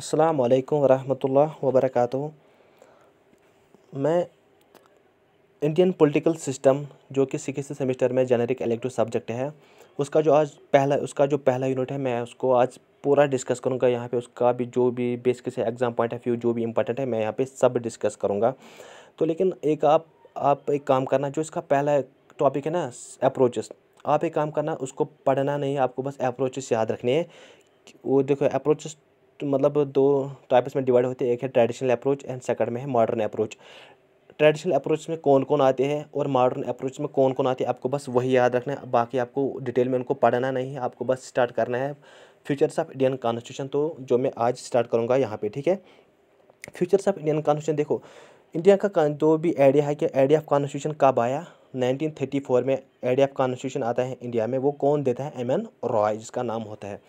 अस्सलाम वालेकुम रहमतुल्लाह व बरकातहू मैं इंडियन पॉलिटिकल सिस्टम जो कि सिक्स सेमेस्टर में जेनेरिक इलेक्टिव सब्जेक्ट है उसका जो आज पहला उसका जो पहला यूनिट है मैं उसको आज पूरा डिस्कस करूंगा यहाँ पे उसका भी जो भी बेसिक से एग्ज़ाम पॉइंट ऑफ व्यू जो भी इंपॉर्टेंट है मैं यहाँ पे सब डिस्कस करूँगा तो लेकिन एक आप आप एक काम करना जो इसका पहला टॉपिक है ना अप्रोचेस आप एक काम करना उसको पढ़ना नहीं आपको बस अप्रोचेस याद रखने हैं वो देखो अप्रोचेस तो मतलब दो टाइप्स में डिवाइड होते हैं एक है ट्रेडिशनल अप्रोच एंड सेकंड में है मॉडर्न अप्रोच ट्रेडिशनल अप्रोच में कौन कौन आते हैं और मॉडर्न अप्रोच में कौन कौन आते हैं आपको बस वही याद रखना है बाकी आपको डिटेल में उनको पढ़ना नहीं है आपको बस स्टार्ट करना है फ्यूचर्स ऑफ इंडियन कॉन्स्टिट्यूशन तो जो मैं आज स्टार्ट करूँगा यहाँ पर ठीक है फ्यूचर्स ऑफ इंडियन कॉन्स्टिट्यूशन देखो इंडिया का जो भी आइडिया है कि आइडिया ऑफ कॉन्स्टिट्यूशन कब आया 1934 में आइडिया ऑफ कॉन्स्टिट्यूशन आता है इंडिया में वो कौन देता है एम एन रॉय जिसका नाम होता है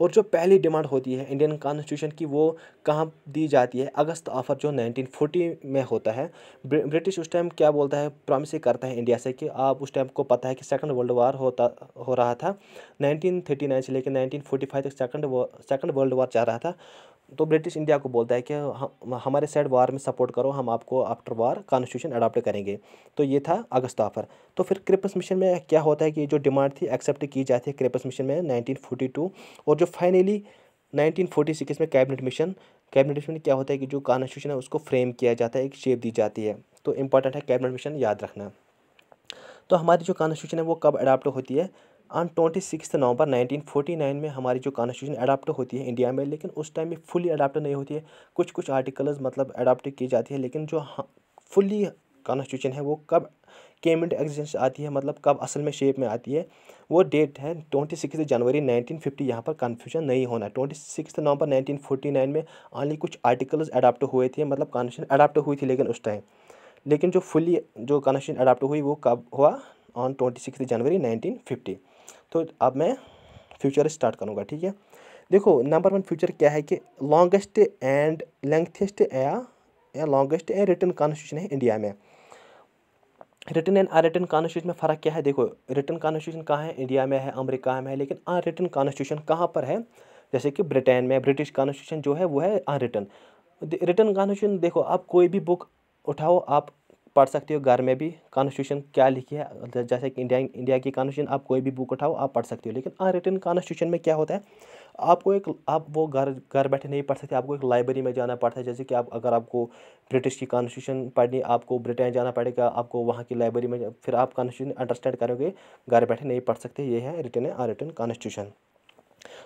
और जो पहली डिमांड होती है इंडियन कॉन्स्टिट्यूशन की वो कहाँ दी जाती है अगस्त ऑफर जो 1940 में होता है ब्रिटिश उस टाइम क्या बोलता है प्रॉमिस करता है इंडिया से कि आप उस टाइम को पता है कि सेकंड वर्ल्ड वार होता हो रहा था 1939 से लेकर 1945 तक सेकंड सेकंड वर्ल्ड वार चल रहा था तो ब्रिटिश इंडिया को बोलता है कि हम हमारे साइड वार में सपोर्ट करो हम आपको आफ्टर वार कॉन्स्टिट्यूशन अडाप्ट करेंगे तो ये था अगस्त ऑफर तो फिर क्रिपस मिशन में क्या होता है कि जो डिमांड थी एक्सेप्ट की जाती है क्रिपस मिशन में 1942 और जो फाइनली 1946 में कैबिनेट मिशन कैबिनेट मिशन में क्या होता है कि जो कॉन्स्टिट्यूशन है उसको फ्रेम किया जाता है एक शेप दी जाती है तो इंपॉर्टेंट है कैबिनेट मिशन याद रखना तो हमारी जो कॉन्स्टिट्यूशन है वो कब अडाप्ट होती है on twenty six November nineteen nine में हमारी जो कॉन्स्टिट्यूशन अडाप्ट होती है इंडिया में लेकिन उस टाइम में फुली अडाप्ट नहीं होती है कुछ कुछ आर्टिकल्स मतलब अडाप्ट की जाती है लेकिन जो फुली कॉन्स्टिट्यूशन है वो कब केम इंट एग्जिस्टेंस आती है मतलब कब असल में शेप में आती है वो डेट है twenty six January nineteen fifty यहाँ पर कन्फ्यूजन नहीं होना twenty six November nineteen forty nine में ऑनली कुछ आर्टिकल्स अडाप्ट हुए थे मतलब कॉन्स्टिट्यूशन अडाप्ट हुई थी लेकिन उस टाइम लेकिन जो फुली जो कॉन्स्टिट्यूशन अडाप्ट हुई वो कब हुआ on twenty six January nineteen fifty तो अब मैं फ्यूचर स्टार्ट करूँगा ठीक है देखो नंबर वन फ्यूचर क्या है कि लॉन्गेस्ट एंड लेंथेस्ट या या लॉन्गेस्ट एंड रिटर्न कॉन्स्टिट्यूशन है इंडिया में रिटर्न एंड अनरिटन कॉन्स्टिट्यूशन में फ़र्क क्या है देखो रिटर्न कॉन्स्टिट्यूशन कहाँ है इंडिया में है अमेरिका में है लेकिन अनरिटन कॉन्स्टिट्यूशन कहाँ पर है जैसे कि ब्रिटेन में ब्रिटिश कॉन्स्टिट्यूशन जो है वो है अनरिटन रिटर्न कॉन्स्टिट्यूशन देखो आप कोई भी बुक उठाओ आप पढ़ सकते हो घर में भी कॉन्स्टिट्यूशन क्या लिखी है जैसे कि इंडिया इंडिया की कॉन्स्टिट्यूशन आप कोई भी बुक उठाओ आप पढ़ सकते हो लेकिन अनरिटन कॉन्स्टिट्यूशन में क्या होता है आपको एक आप वो घर घर बैठे नहीं पढ़ सकते आपको एक लाइब्रेरी में जाना पड़ता है जैसे कि आप अगर आपको ब्रिटिश की कॉन्स्टिट्यूशन पढ़नी आपको ब्रिटेन जाना पड़ेगा आपको वहाँ की लाइब्रेरी में फिर आप कॉन्स्टिट्यूशन अंडरस्टैंड करोगे घर बैठे नहीं पढ़ सकते ये है रिटर्न अनरिटन कॉन्स्टिट्यूशन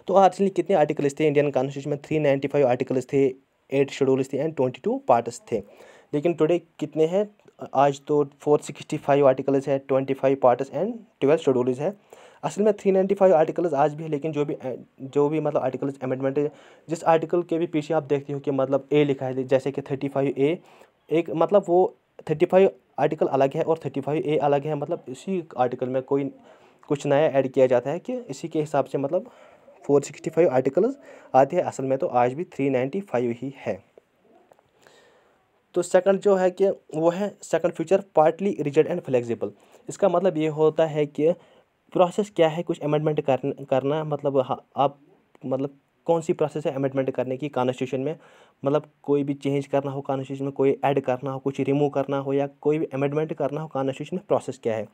तो आर्टिकल कितने आर्टिकल्स थे इंडियन कॉन्स्टिट्यूशन में थ्री नाइन्टी फाइव आर्टिकल्स थे एट शेड्यूल्स थे एंड ट्वेंटी टू पार्ट्स थे लेकिन टुडे कितने हैं आज तो फोर सिक्सटी फाइव आर्टिकल्स है twenty five parts and twelve schedules है असल में थ्री नाइन्टी फाइव आर्टिकल्स आज भी है लेकिन जो भी जो भी मतलब आर्टिकल्स अमेंडमेंट है जिस आर्टिकल के भी पीछे आप देखते हो कि मतलब ए लिखा है जैसे कि थर्टी फाइव ए एक मतलब वो थर्टी फाइव आर्टिकल अलग है और थर्टी फाइव ए अलग है मतलब इसी आर्टिकल में कोई कुछ नया ऐड किया जाता है कि इसी के हिसाब से मतलब फोर सिक्सटी फाइव आर्टिकल्स आते हैं असल में तो आज भी थ्री नाइन्टी फाइव ही है तो सेकंड जो है कि वो है second future partly rigid and flexible इसका मतलब ये होता है कि प्रोसेस क्या है कुछ अमेंडमेंट करना मतलब आप मतलब कौन सी प्रोसेस है अमेंडमेंट करने की कॉन्स्टिट्यूशन में मतलब कोई भी चेंज करना हो कॉन्स्टिट्यूशन में कोई ऐड करना हो कुछ रिमूव करना हो या कोई भी अमेंडमेंट करना हो कॉन्स्टिट्यूशन में प्रोसेस क्या है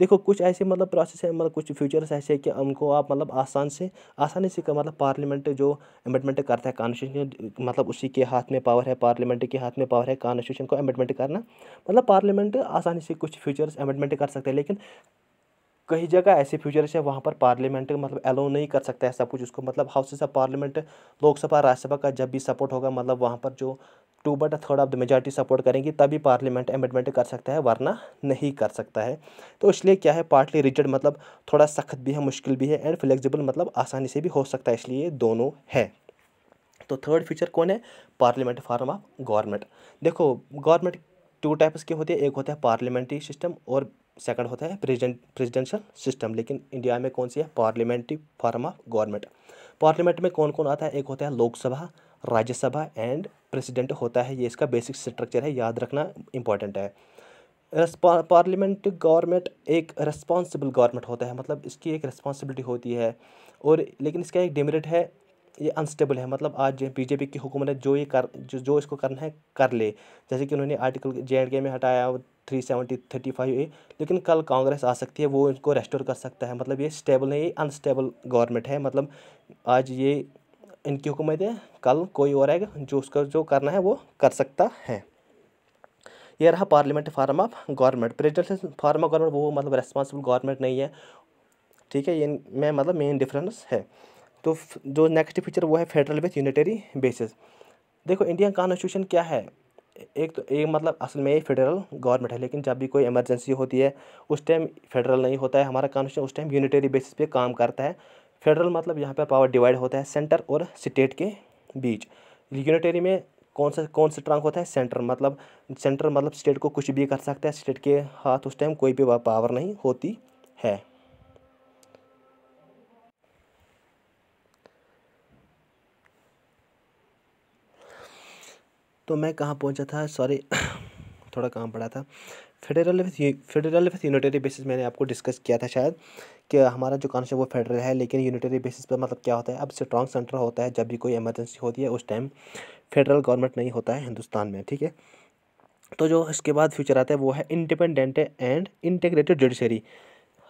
देखो कुछ ऐसे मतलब प्रोसेस है मतलब कुछ फ्यूचर्स ऐसे हैं कि उनको आप मतलब आसान से आसानी से मतलब पार्लियामेंट जो एमेंडमेंट करता है कॉन्स्टिट्यूशन मतलब उसी के हाथ में पावर है पार्लियामेंट के हाथ में पावर है कॉन्स्टिट्यूशन को एमेंडमेंट करना मतलब पार्लियामेंट आसानी से कुछ फ्यूचर्स एमेंडमेंट कर सकते हैं लेकिन कई जगह ऐसे फ्यूचर्स है वहाँ पर पार्लियामेंट मतलब अलो नहीं कर सकता है सब कुछ उसको मतलब houses of parliament Lok Sabha Rajya Sabha का जब भी सपोर्ट होगा मतलब वहाँ पर जो two but third of the majority support करेंगी तभी पार्लियामेंट अमेंडमेंट कर सकता है वरना नहीं कर सकता है तो इसलिए क्या है पार्टली रिजिड मतलब थोड़ा सख्त भी है मुश्किल भी है एंड फ्लेक्सिबल मतलब आसानी से भी हो सकता है इसलिए दोनों है तो थर्ड फीचर कौन है पार्लियामेंट फार्म ऑफ गवर्नमेंट देखो गवर्नमेंट टू टाइप्स के होते हैं एक होता है पार्लियामेंट्री सिस्टम और सेकंड होता है प्रेजिडेंट प्रेजिडेंशियल सिस्टम लेकिन इंडिया में कौन सी है parliamentary form of government parliament में कौन कौन आता है एक होता है लोकसभा राज्यसभा एंड प्रेसिडेंट होता है ये इसका बेसिक स्ट्रक्चर है याद रखना इंपॉर्टेंट है पार्लियामेंट गवर्नमेंट एक रेस्पॉन्सिबल गवर्नमेंट होता है मतलब इसकी एक रिस्पॉन्सिबिलिटी होती है और लेकिन इसका एक डिमेरिट है ये अनस्टेबल है मतलब आज बीजेपी की हुकूमत है जो ये कर जो जो इसको करना है कर ले जैसे कि उन्होंने आर्टिकल जे एंड के में हटाया three seventy thirty five A लेकिन कल कांग्रेस आ सकती है वो इनको रेस्टोर कर सकता है मतलब ये स्टेबल नहीं ये अनस्टेबल गवर्नमेंट है मतलब आज ये इनकी हुकूमत है कल कोई और आएगा जो उसका जो करना है वो कर सकता है यह रहा parliament form of government president form of government वो मतलब रेस्पॉन्सिबल गवर्नमेंट नहीं है ठीक है ये में मतलब मेन डिफरेंस है तो जो नेक्स्ट फीचर वो है फेडरल विथ यूनिटरी बेसिस देखो इंडियन कॉन्स्टिट्यूशन क्या है एक तो एक मतलब असल में ये फेडरल गवर्नमेंट है लेकिन जब भी कोई इमरजेंसी होती है उस टाइम फेडरल नहीं होता है हमारा कॉन्स्टिट्यूशन उस टाइम यूनिटरी बेसिस पे काम करता है फेडरल मतलब यहाँ पर पावर डिवाइड होता है सेंटर और स्टेट के बीच यूनिटेरी में कौन सा कौन सा ट्रंक होता है सेंटर मतलब सेंटर मतलब स्टेट को कुछ भी कर सकता है स्टेट के हाथ उस टाइम कोई भी पावर नहीं होती है तो मैं कहाँ पहुँचा था सॉरी थोड़ा काम पड़ा था federal federal with unitary basis मैंने आपको डिस्कस किया था शायद कि हमारा जो कॉन्सेप्ट वो फेडरल है लेकिन यूनिटरी बेसिस पर मतलब क्या होता है अब स्ट्रॉन्ग सेंटर होता है जब भी कोई इमरजेंसी होती है उस टाइम फेडरल गवर्नमेंट नहीं होता है हिंदुस्तान में ठीक है तो जो इसके बाद फ्यूचर आता है वो है इंडिपेंडेंट एंड इंटेग्रेटेड जुडिशरी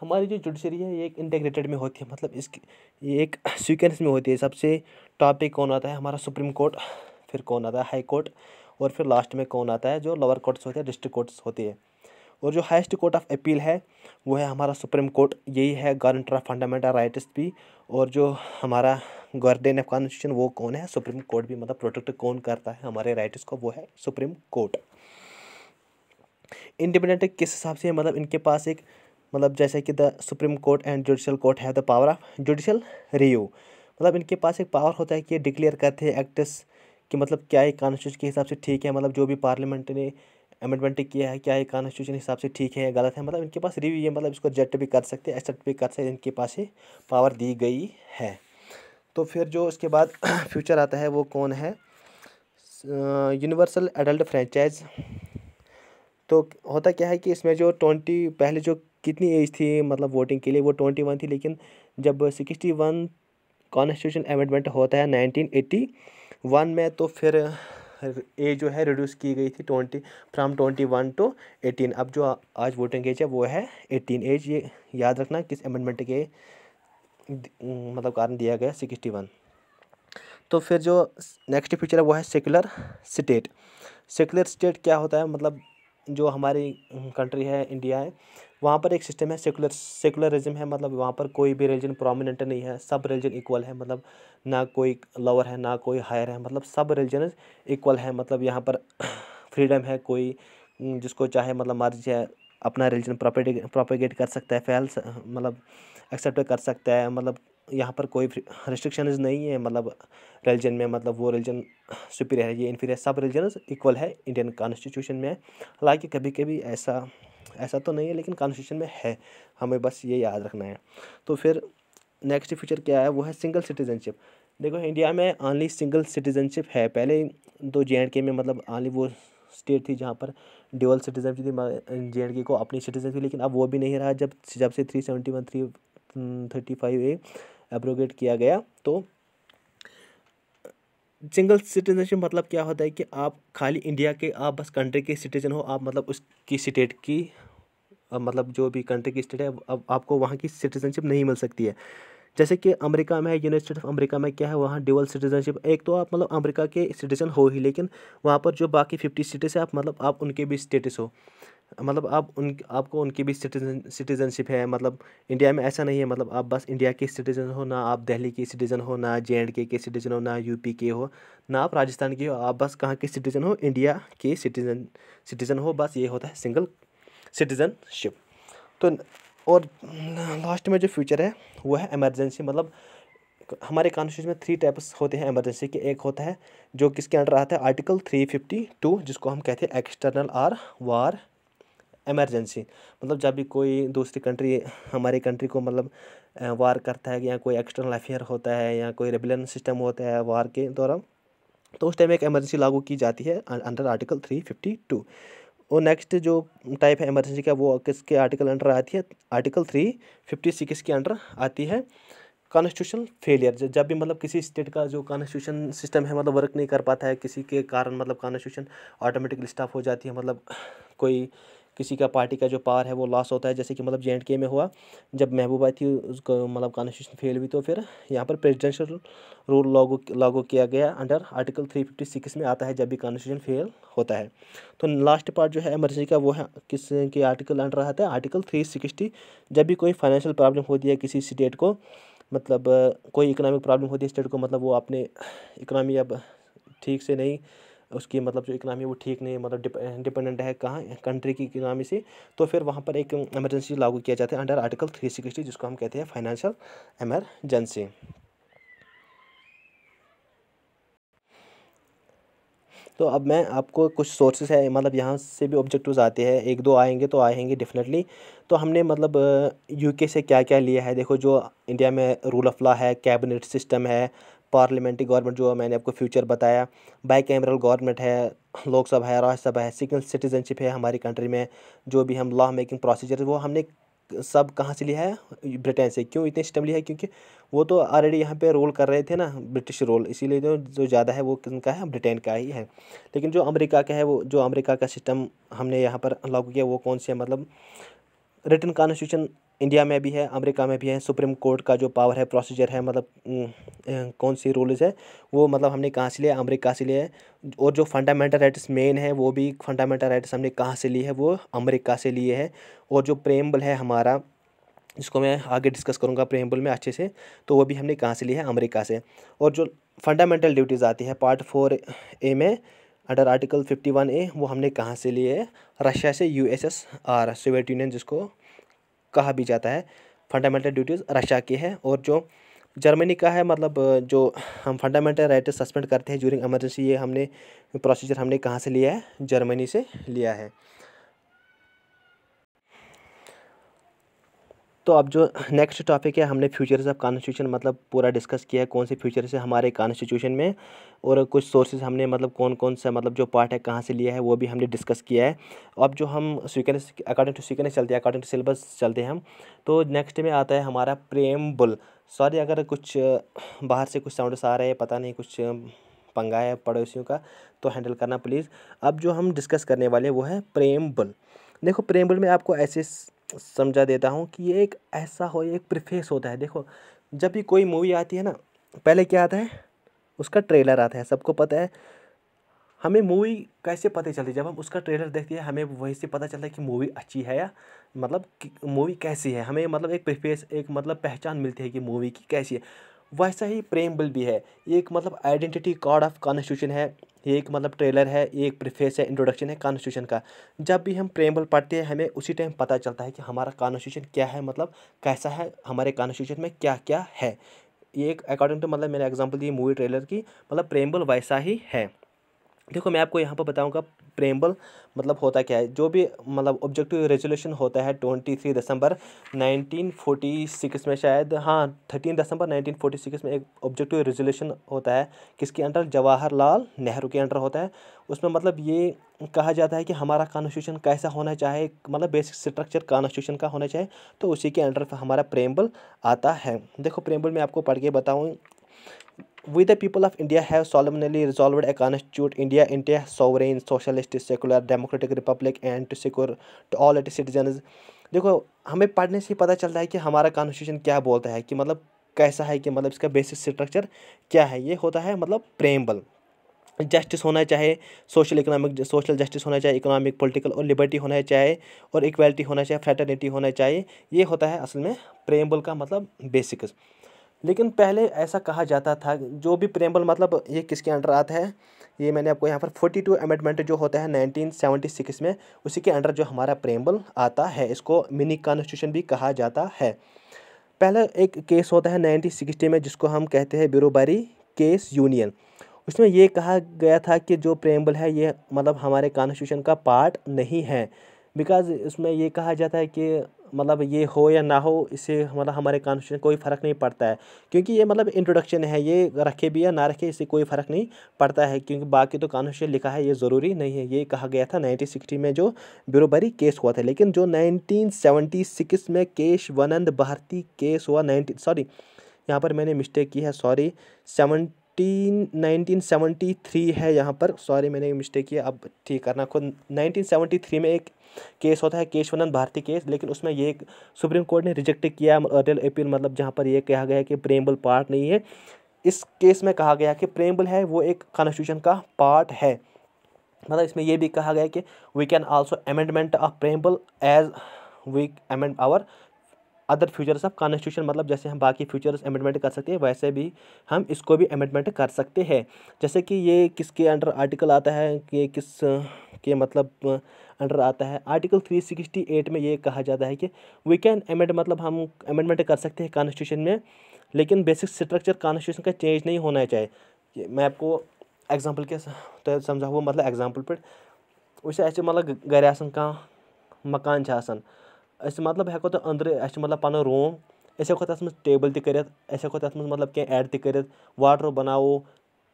हमारी जो जुडिशरी है ये एक इंटेग्रेटेड में होती है मतलब इसकी ये एक सीक्वेंस में होती है सबसे टॉपिक कौन आता है हमारा सुप्रीम कोर्ट फिर कौन आता है हाई कोर्ट और फिर लास्ट में कौन आता है जो लोअर कोर्ट्स होते हैं डिस्ट्रिक्ट कोर्ट्स होती है और जो हाईएस्ट कोर्ट ऑफ अपील है वो है हमारा सुप्रीम कोर्ट यही है गारंटर ऑफ फंडामेंटल राइट्स भी और जो हमारा गार्डियन ऑफ कॉन्स्टिट्यूशन वो कौन है सुप्रीम कोर्ट भी मतलब प्रोटेक्ट कौन करता है हमारे राइट्स को वो है सुप्रीम कोर्ट इंडिपेंडेंट किस हिसाब से मतलब इनके पास एक मतलब जैसे कि the supreme court and judicial court have the power of judicial review मतलब इनके पास एक पावर होता है कि डिक्लेयर करते हैं एक्ट्स कि मतलब क्या है कॉन्स्टिट्यूशन के हिसाब से ठीक है मतलब जो भी पार्लियामेंट ने अमेंडमेंट किया है क्या ये कॉन्स्टिट्यूशन हिसाब से ठीक है या गलत है मतलब इनके पास रिव्यू है मतलब इसको रिजेक्ट भी कर सकते हैं एक्सेप्ट भी कर सकते हैं इनके पास ही पावर दी गई है तो फिर जो उसके बाद फ्यूचर आता है वो कौन है यूनिवर्सल एडल्ट फ्रेंचाइज तो होता क्या है कि इसमें जो ट्वेंटी पहले जो कितनी एज थी मतलब वोटिंग के लिए वो ट्वेंटी वन थी लेकिन जब सिक्सटी वन कॉन्स्टिट्यूशन अमेंडमेंट होता है नाइनटीन एट्टी वन में तो फिर एज जो है रिड्यूस की गई थी twenty from twenty one to eighteen अब जो आज वोटिंग एज है वो है एटीन एज ये याद रखना किस अमेंडमेंट के मतलब कारण दिया गया सिक्सटी वन तो फिर जो नेक्स्ट फीचर है वो है सेकुलर स्टेट सेकुलर स्टेट क्या होता है मतलब जो हमारी कंट्री है इंडिया है वहाँ पर एक सिस्टम है सेकुलर सेकुलरिज्म है मतलब वहाँ पर कोई भी रिलीजन प्रोमिनेंट नहीं है सब रिलीजन इक्वल है मतलब ना कोई लोअर है ना कोई हायर है मतलब सब रिलीजन इक्वल है मतलब यहाँ पर फ्रीडम है कोई हम्म, जिसको चाहे मतलब मर्जी है अपना रिलीजन प्रोपेगेट प्रोपेगेट कर सकता है फैल मतलब एक्सेप्ट कर सकता है मतलब यहाँ पर कोई रिस्ट्रिक्शन नहीं है मतलब रिलीजन में मतलब वो रिलीजन सुपीरियर है ये इन्फीरियर सब रिलीजन इक्वल है इंडियन कॉन्स्टिट्यूशन में हालांकि कभी कभी ऐसा ऐसा तो नहीं है लेकिन कॉन्स्टिट्यूशन में है हमें बस ये याद रखना है तो फिर नेक्स्ट फ्यूचर क्या है वो है सिंगल सिटीजनशिप देखो इंडिया में ऑनली सिंगल सिटीजनशिप है पहले तो जे एंड के में मतलब ऑनली वो स्टेट थी जहाँ पर ड्यूअल सिटीजनशिप थी जे एंड के को अपनी सिटीजनशिप लेकिन अब वो भी नहीं रहा जब जब से three seventy one three thirty five A abrogate किया गया तो सिंगल सिटीजनशिप मतलब क्या होता है कि आप खाली इंडिया के आप बस कंट्री के सिटीजन हो आप मतलब उसकी स्टेट की मतलब जो भी कंट्री की स्टेट है अब आपको वहाँ की सिटीजनशिप नहीं मिल सकती है जैसे कि अमेरिका में है यूनाइटेड स्टेट ऑफ अमेरिका में क्या है वहाँ ड्यूअल सिटीजनशिप एक तो आप मतलब अमेरिका के सिटीजन हो ही लेकिन वहाँ पर जो बाकी फिफ्टी स्टेट्स है आप मतलब आप उनके भी स्टेटस हो मतलब आप उन आपको उनकी भी सिटीजन सिटीजनशिप है मतलब इंडिया में ऐसा नहीं है मतलब आप बस इंडिया के सिटीजन हो ना आप दिल्ली के सिटीजन हो ना जे एंड के के सिटीजन हो ना यूपी के हो ना आप राजस्थान के हो आप बस कहाँ के सिटीजन हो इंडिया के सिटीजन सिटीजन हो बस ये होता है सिंगल सिटीजनशिप तो और लास्ट में जो फ्यूचर है वो है एमरजेंसी मतलब हमारे कॉन्स्टिट्यूशन में थ्री टाइप्स होते हैं एमरजेंसी के एक होता है जो किसके अंडर आता है आर्टिकल थ्री फिफ्टी टू जिसको हम कहते हैं एक्सटर्नल आर वार एमरजेंसी मतलब जब भी कोई दूसरी कंट्री हमारी कंट्री को मतलब वार करता है या कोई एक्सटर्नल अफेयर होता है या कोई रेबेलियन सिस्टम होता है वार के दौरान तो उस टाइम एक एमरजेंसी लागू की जाती है uh, under article three fifty two और नेक्स्ट जो टाइप है एमरजेंसी का वो किसके आर्टिकल अंडर आती है आर्टिकल थ्री फिफ्टी सिक्स के अंडर आती है कॉन्स्टिट्यूशन फेलियर जब भी मतलब किसी स्टेट का जो कॉन्स्टिट्यूशन सिस्टम है मतलब वर्क नहीं कर पाता है किसी के कारण मतलब कॉन्स्टिट्यूशन ऑटोमेटिकली स्टाफ हो जाती है मतलब कोई किसी का पार्टी का जो पावर है वो लॉस होता है जैसे कि मतलब जे में हुआ जब महबूबा थी उसको मतलब कॉन्स्टिट्यूशन फेल हुई तो फिर यहाँ पर प्रेजिडेंशियल रूल लागू लागू किया गया under article three fifty six में आता है जब भी कॉन्स्टिट्यूशन फेल होता है तो लास्ट पार्ट जो है एमरजेंसी का वो है किस के आर्टिकल अंडर आता है आर्टिकल थ्री सिक्सटी जब भी कोई फाइनेंशियल प्रॉब्लम होती है किसी स्टेट को मतलब कोई इकोनॉमिक प्रॉब्लम होती है स्टेट को मतलब वो अपने इकोनॉमी अब ठीक से नहीं उसकी मतलब जो इकनॉमी वो ठीक नहीं है मतलब डिपेंडेंट है कहाँ कंट्री की इकनॉमी से तो फिर वहाँ पर एक एमरजेंसी लागू किया जाता है अंडर आर्टिकल थ्री सिक्सटी जिसको हम कहते हैं फाइनेंशियल एमरजेंसी तो अब मैं आपको कुछ सोर्सेज है मतलब यहाँ से भी ऑब्जेक्टिव्स आते हैं एक दो आएंगे तो आएंगे डेफिनेटली तो हमने मतलब यूके से क्या क्या लिया है देखो जो इंडिया में रूल ऑफ लॉ है कैबिनेट सिस्टम है पार्लियामेंट्री गवर्नमेंट जो है मैंने आपको फ्यूचर बताया बाई कैमरल गवर्नमेंट है लोकसभा है राज्यसभा है सिंगल सिटीजनशिप है हमारी कंट्री में जो भी हम लॉ मेकिंग प्रोसीजर वो हमने सब कहाँ से लिया है ब्रिटेन से क्यों इतने सिस्टम लिया है क्योंकि वो तो ऑलरेडी यहाँ पे रोल कर रहे थे ना ब्रिटिश रोल इसीलिए जो तो जो ज़्यादा है वो किन का है ब्रिटेन का ही है लेकिन जो अमेरिका का है वो जो अमेरिका का सिस्टम हमने यहाँ पर लागू किया वो कौन से मतलब रिटर्न कॉन्स्टिट्यूशन इंडिया में भी है अमेरिका में भी है सुप्रीम कोर्ट का जो पावर है प्रोसीजर है मतलब कौन सी रूल्स है वो मतलब हमने कहाँ से लिया अमेरिका से लिया है और जो फंडामेंटल राइट्स मेन है वो भी फंडामेंटल राइट्स हमने कहाँ से ली है वो अमेरिका से लिए है और जो प्रेम्बल है हमारा जिसको मैं आगे डिस्कस करूँगा प्रेम्बल में अच्छे से तो वो भी हमने कहाँ से लिया है अमरीका से और जो फंडामेंटल ड्यूटीज़ आती है पार्ट फोर ए में under article fifty one A वो हमने कहाँ से लिए है रशिया से U S S R Soviet Union जिसको कहा भी जाता है फंडामेंटल ड्यूटीज़ रशिया की है और जो जर्मनी का है मतलब जो हम फंडामेंटल राइट सस्पेंड करते हैं ज्यूरिंग एमरजेंसी ये हमने प्रोसीजर हमने कहाँ से लिया है जर्मनी से लिया है तो अब जो नेक्स्ट टॉपिक है हमने फ्यूचर्स ऑफ कॉन्स्टिट्यूशन मतलब पूरा डिस्कस किया है कौन से फ्यूचर्स है हमारे कॉन्स्टिट्यूशन में और कुछ सोर्सेज हमने मतलब कौन कौन सा मतलब जो पार्ट है कहाँ से लिया है वो भी हमने डिस्कस किया है अब जो हम सीक्वेंस अकॉर्डिंग टू सीक्वेंस चलते हैं अकॉर्डिंग टू सिलेबस चलते हैं हम तो नेक्स्ट में आता है हमारा प्रेम बुल सॉरी अगर कुछ बाहर से कुछ साउंडस आ रहे हैं पता नहीं कुछ पंगा है पड़ोसियों का तो हैंडल करना प्लीज़ अब जो हम डिस्कस करने वाले वो है प्रेम बुल देखो प्रेम बुल में आपको ऐसे समझा देता हूँ कि ये एक ऐसा हो एक प्रिफेस होता है देखो जब भी कोई मूवी आती है ना पहले क्या आता है उसका ट्रेलर आता है सबको पता है हमें मूवी कैसे पता चलती है जब हम उसका ट्रेलर देखते हैं हमें वहीं से पता चलता है कि मूवी अच्छी है या मतलब मूवी कैसी है हमें मतलब एक प्रिफेस एक मतलब पहचान मिलती है कि मूवी की कैसी है वैसा ही प्रेम भी है एक मतलब आइडेंटिटी कार्ड ऑफ कॉन्स्टिट्यूशन है ये एक मतलब ट्रेलर है ये एक प्रिफेस है इंट्रोडक्शन है कॉन्स्टिट्यूशन का जब भी हम प्रेमबल पढ़ते हैं हमें उसी टाइम पता चलता है कि हमारा कॉन्स्टिट्यूशन क्या है मतलब कैसा है हमारे कॉन्स्टिट्यूशन में क्या क्या है ये एक अकॉर्डिंग टू मतलब मैंने एग्जांपल दी मूवी ट्रेलर की मतलब प्रेमबल वैसा ही है देखो मैं आपको यहाँ पर बताऊँगा प्रेम्बल मतलब होता क्या है जो भी मतलब ऑब्जेक्टिव रेजोल्यूशन होता है twenty three December nineteen forty six में शायद हाँ thirteen December nineteen forty six में एक ऑब्जेक्टिव रेजोल्यूशन होता है किसके अंडर जवाहरलाल नेहरू के अंडर होता है उसमें मतलब ये कहा जाता है कि हमारा कॉन्स्टिट्यूशन कैसा होना चाहिए मतलब बेसिक स्ट्रक्चर कॉन्स्टिट्यूशन का होना चाहिए तो उसी के अंडर हमारा प्रेम्बल आता है देखो प्रेम्बल में आपको पढ़ के बताऊँ We the people of India have solemnly resolved a constitute India into a sovereign, socialist, secular, democratic republic and to secure to all its citizens. देखो हमें पढ़ने से ही पता चलता है कि हमारा कॉन्स्टिट्यूशन क्या बोलता है कि मतलब कैसा है कि मतलब इसका बेसिक स्ट्रक्चर क्या है ये होता है मतलब प्रेमबल जस्टिस होना चाहे सोशल इकोनॉमिक सोशल जस्टिस होना चाहिए इकोनॉमिक पॉलिटिकल और लिबर्टी होना चाहे और इक्वलिटी होना चाहे फ्रेटर्निटी होना चाहिए ये होता है असल में प्रेमबल का मतलब बेसिक्स लेकिन पहले ऐसा कहा जाता था जो भी प्रेम्बल मतलब ये किसके अंडर आता है ये मैंने आपको यहाँ पर फोर्टी टू अमेंडमेंट जो होता है नाइनटीन सिक्स में उसी के अंडर जो हमारा प्रेम्बल आता है इसको मिनी कॉन्स्टिट्यूशन भी कहा जाता है पहले एक केस होता है नाइनटीन सिक्सटी में जिसको हम कहते हैं बिरोबारी केस यूनियन उसमें ये कहा गया था कि जो प्रेम्बल है ये मतलब हमारे कॉन्स्टिट्यूशन का पार्ट नहीं है बिकॉज उसमें ये कहा जाता है कि मतलब ये हो या ना हो इससे मतलब हमारे कॉन्स्टिट्यूशन कोई फ़र्क नहीं पड़ता है क्योंकि ये मतलब इंट्रोडक्शन है ये रखे भी या ना रखे इससे कोई फ़र्क नहीं पड़ता है क्योंकि बाकी तो कॉन्स्टिट्यूशन लिखा है ये ज़रूरी नहीं है ये कहा गया था नाइनटीन सिक्सटी में जो बिरोबरी केस हुआ था लेकिन जो नाइनटीन सेवेंटी सिक्स में केश वनंद भारती केस हुआ नाइनटीन सॉरी यहाँ पर मैंने मिस्टेक की है sorry seven nineteen seventy three है यहाँ पर सॉरी मैंने मिस्टेक किया अब ठीक करना खुद नाइनटीन सेवेंटी थ्री में एक केस होता है केशवनंद भारती केस लेकिन उसमें ये सुप्रीम कोर्ट ने रिजेक्ट किया अर्यल अपील मतलब जहाँ पर ये कहा गया कि प्रेमबल पार्ट नहीं है इस केस में कहा गया कि प्रेमबल है वो एक कॉन्स्टिट्यूशन का पार्ट है मतलब इसमें यह भी कहा गया कि we can also amendment of preamble as we amend our other futures of constitution मतलब जैसे हम बाकी फ्यूचर्स अमेंडमेंट कर सकते हैं वैसे भी हम इसको भी अमेंडमेंट कर सकते हैं जैसे कि ये किसके अंडर आर्टिकल आता है कि किस के मतलब अंडर आता है आर्टिकल थ्री सिक्सटी एट में ये कहा जाता है कि वी कैन अमेंड मतलब हम अमेंडमेंट कर सकते हैं कॉन्स्टिट्यूशन में लेकिन बेसिक स्ट्रक्चर कॉन्स्टिट्यूशन का चेंज नहीं होना चाहिए मैं आपको एग्जाम्पल के तो समझा हुआ मतलब एग्जाम्पल पे उसे ऐसे मतलब घर कहाँ मकान أسۍ مطلب ہٮ۪کو تَتھ أنٛدرٕ اَسہِ چھُ مطلب پَنُن روٗم أسۍ ہٮ۪کو تَتھ منٛز ٹیبٕل تہِ کٔرِتھ أسۍ ہٮ۪کو تَتھ منٛز مطلب کینٛہہ ایڈ تہِ کٔرِتھ واڈروب بَناوو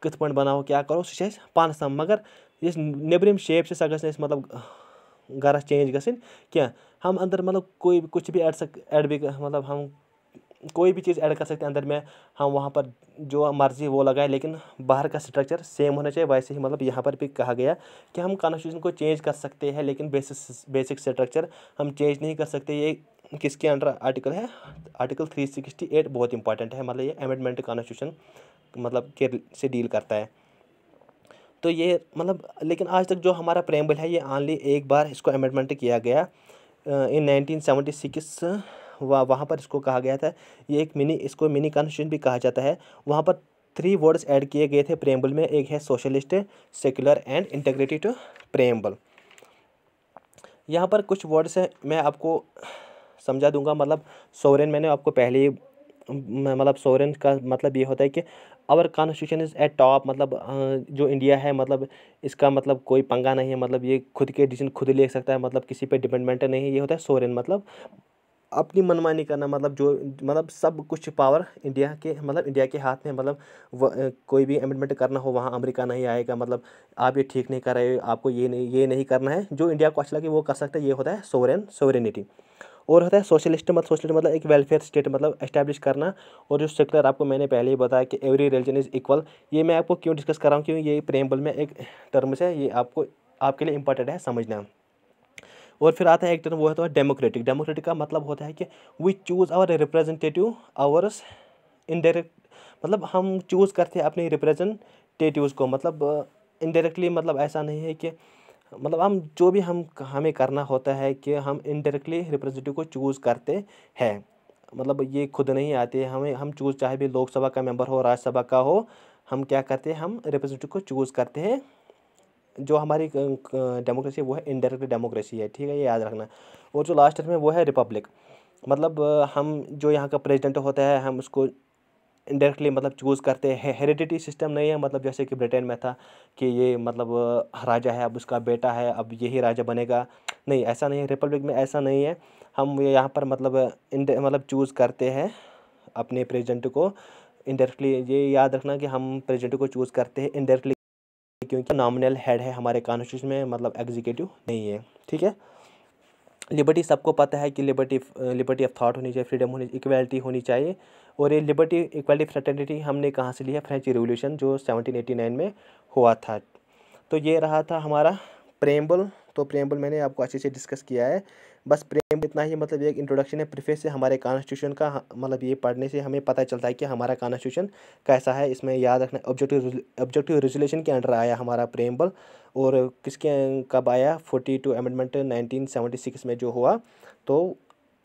کِتھ پٲٹھۍ بَناوو کیاہ کَرو سُہ چھِ اَسہِ پانَس تام مگر یُس نیٚبرِم شیپ چھِ سۄ گژھِ نہٕ اَسہِ مطلب گَرَس چینٛج گژھٕنۍ کینٛہہ ہم اندر مطلب کوئی بھی کچھ بھی ایڈ سک ایڈ بھی مطلب ہم कोई भी चीज़ ऐड कर सकते हैं अंदर में हम वहाँ पर जो मर्ज़ी वो लगाए लेकिन बाहर का स्ट्रक्चर सेम होना चाहिए वैसे ही मतलब यहाँ पर भी कहा गया कि हम कॉन्स्टिट्यूशन को चेंज कर सकते हैं लेकिन बेसिस बेसिक स्ट्रक्चर हम चेंज नहीं कर सकते ये किसके अंडर आर्टिकल है आर्टिकल थ्री सिक्सटी एट बहुत इंपॉर्टेंट है मतलब ये अमेंडमेंट कॉन्स्टिट्यूशन मतलब के से डील करता है तो ये मतलब लेकिन आज तक जो हमारा प्रेम्बल है ये ऑनली एक बार इसको अमेंडमेंट किया गया इन नाइनटीन सेवेंटी सिक्स वह वहाँ पर इसको कहा गया था ये एक मिनी इसको मिनी कॉन्स्टिट्यूशन भी कहा जाता है वहाँ पर थ्री वर्ड्स ऐड किए गए थे प्रेम्बल में एक है socialist secular and integrity to preamble यहाँ पर कुछ वर्ड्स हैं मैं आपको समझा दूंगा मतलब सोरेन मैंने आपको पहले ही मतलब सोरेन का मतलब ये होता है कि our constitution is at top मतलब जो इंडिया है मतलब इसका मतलब कोई पंगा नहीं है मतलब ये खुद के डिसीजन खुद ले सकता है मतलब किसी पे डिपेंडमेंट नहीं ये होता है सोरेन मतलब अपनी मनमानी करना मतलब जो मतलब सब कुछ पावर इंडिया के मतलब इंडिया के हाथ में मतलब कोई भी अमेंडमेंट करना हो वहाँ अमेरिका नहीं आएगा मतलब आप ये ठीक नहीं कर रहे आपको ये नहीं ये नहीं करना है जो इंडिया को अच्छा लगे वो कर सकते हैं ये होता है सोवरेन सोवरेनिटी और होता है सोशलिस्ट मतलब सोशलिस्ट मतलब एक वेलफेयर स्टेट मतलब इस्टेब्लिश करना और जो सेक्टर आपको मैंने पहले ही बताया कि एवरी रिलीजन इज़ इक्वल ये मैं आपको क्यों डिस्कस कर रहा हूँ क्योंकि ये प्रेमबल में एक टर्म्स है ये आपको आपके लिए इंपॉर्टेंट है समझना और फिर आता है एक टर्म वो तो होता है डेमोक्रेटिक डेमोक्रेटिक का मतलब होता है कि we choose our representative ours indirect मतलब हम चूज़ करते हैं अपने रिप्रेजेंटेटिव को मतलब इनडायरेक्टली uh, मतलब ऐसा नहीं है कि मतलब हम जो भी हम हमें करना होता है कि हम इनडायरेक्टली रिप्रेजेंटेटिव को चूज़ करते हैं मतलब ये खुद नहीं आते हमें हम चूज़ चाहे भी लोकसभा का मेंबर हो राज्यसभा का हो हम क्या करते हैं हम रिप्रेजेंटेटिव को चूज़ करते हैं जो हमारी डेमोक्रेसी है वो है इनडायरेक्ट डेमोक्रेसी है ठीक है ये याद रखना और जो लास्ट में वो है रिपब्लिक मतलब हम जो यहाँ का प्रेसिडेंट होता है हम उसको इनडायरेक्टली मतलब चूज़ करते हैं हेरिडिटी सिस्टम नहीं है मतलब जैसे कि ब्रिटेन में था कि ये मतलब राजा है अब उसका बेटा है अब यही राजा बनेगा नहीं ऐसा नहीं है रिपब्लिक में ऐसा नहीं है हम यहाँ पर मतलब मतलब चूज़ करते हैं अपने प्रेजिडेंट को इनडायरेक्टली ये याद रखना कि हम प्रेजिडेंट को चूज़ करते हैं इनडायरेक्टली क्योंकि नॉमिनल हेड है हमारे कॉन्स्टिट्यूशन में मतलब एग्जीक्यूटिव नहीं है ठीक है लिबर्टी सबको पता है कि लिबर्टी लिबर्टी ऑफ थॉट होनी चाहिए फ्रीडम होनी इक्वलिटी होनी चाहिए और ये लिबर्टी इक्वलिटी फ्रेटर्निटी हमने कहाँ से ली है फ्रेंच रिवोल्यूशन जो 1789 में हुआ था तो ये रहा था हमारा प्रेम्बल तो प्रेम्बल मैंने आपको अच्छे से डिस्कस किया है बस प्रेम इतना ही मतलब एक इंट्रोडक्शन है प्रिफेस से हमारे कॉन्स्टिट्यूशन का मतलब ये पढ़ने से हमें पता चलता है कि हमारा कॉन्स्टिट्यूशन कैसा है इसमें याद रखना ऑब्जेक्टिव ऑब्जेक्टिव रेजुलेशन के अंडर आया हमारा बल और किसके कब आया forty two amendment nineteen seventy six में जो हुआ तो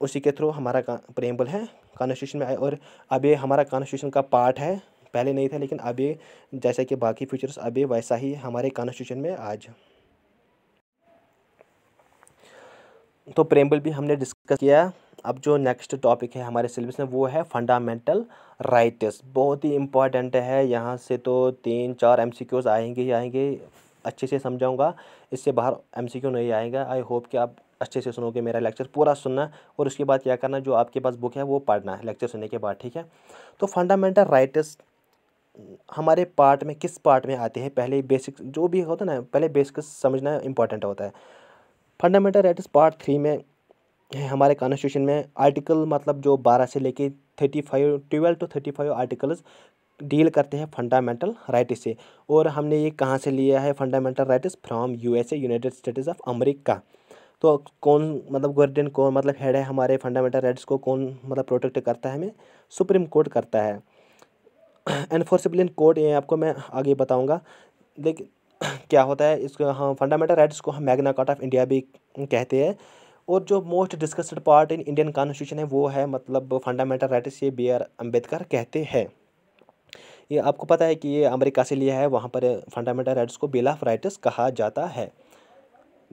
उसी के थ्रू हमारा बल है कॉन्स्टिट्यूशन में आया और अब ये हमारा कॉन्स्टिट्यूशन का पार्ट है पहले नहीं था लेकिन अब ये जैसा कि बाकी फीचर्स अब ये वैसा ही हमारे कॉन्स्टिट्यूशन में आज तो प्रेम्बल भी हमने डिस्कस किया अब जो नेक्स्ट टॉपिक है हमारे सिलेबस में वो है फंडामेंटल राइट्स बहुत ही इम्पॉर्टेंट है यहाँ से तो तीन चार एम आएंगे ही आएंगे अच्छे से समझाऊंगा इससे बाहर एम नहीं आएगा आई होप कि आप अच्छे से सुनोगे मेरा लेक्चर पूरा सुनना और उसके बाद क्या करना जो आपके पास बुक है वो पढ़ना है लेक्चर सुनने के बाद ठीक है तो फंडामेंटल राइट्स हमारे पार्ट में किस पार्ट में आते हैं पहले बेसिक जो भी होता है ना पहले बेसिक्स समझना इंपॉर्टेंट होता है फंडामेंटल राइट्स पार्ट थ्री में हमारे कॉन्स्टिट्यूशन में आर्टिकल मतलब जो बारह से लेके thirty five twelve to thirty five articles deal करते हैं फंडामेंटल राइट से और हमने ये कहाँ से लिया है fundamental rights from USA United States of America तो कौन मतलब गार्डियन कौन मतलब हेड है हमारे फंडामेंटल राइट्स को कौन मतलब प्रोटेक्ट करता है हमें सुप्रीम कोर्ट करता है एनफोर्सेबल इन कोर्ट ये आपको मैं आगे बताऊँगा लेकिन क्या होता है इसको हम फंडामेंटल राइट्स को हम मैगना कार्ट ऑफ इंडिया भी कहते हैं और जो most discussed part in Indian constitution है वो है मतलब फंडामेंटल राइट्स ये बी आर अम्बेडकर कहते हैं ये आपको पता है कि ये अमेरिका से लिया है वहाँ पर फंडामेंटल राइट्स को बिल ऑफ राइट्स कहा जाता है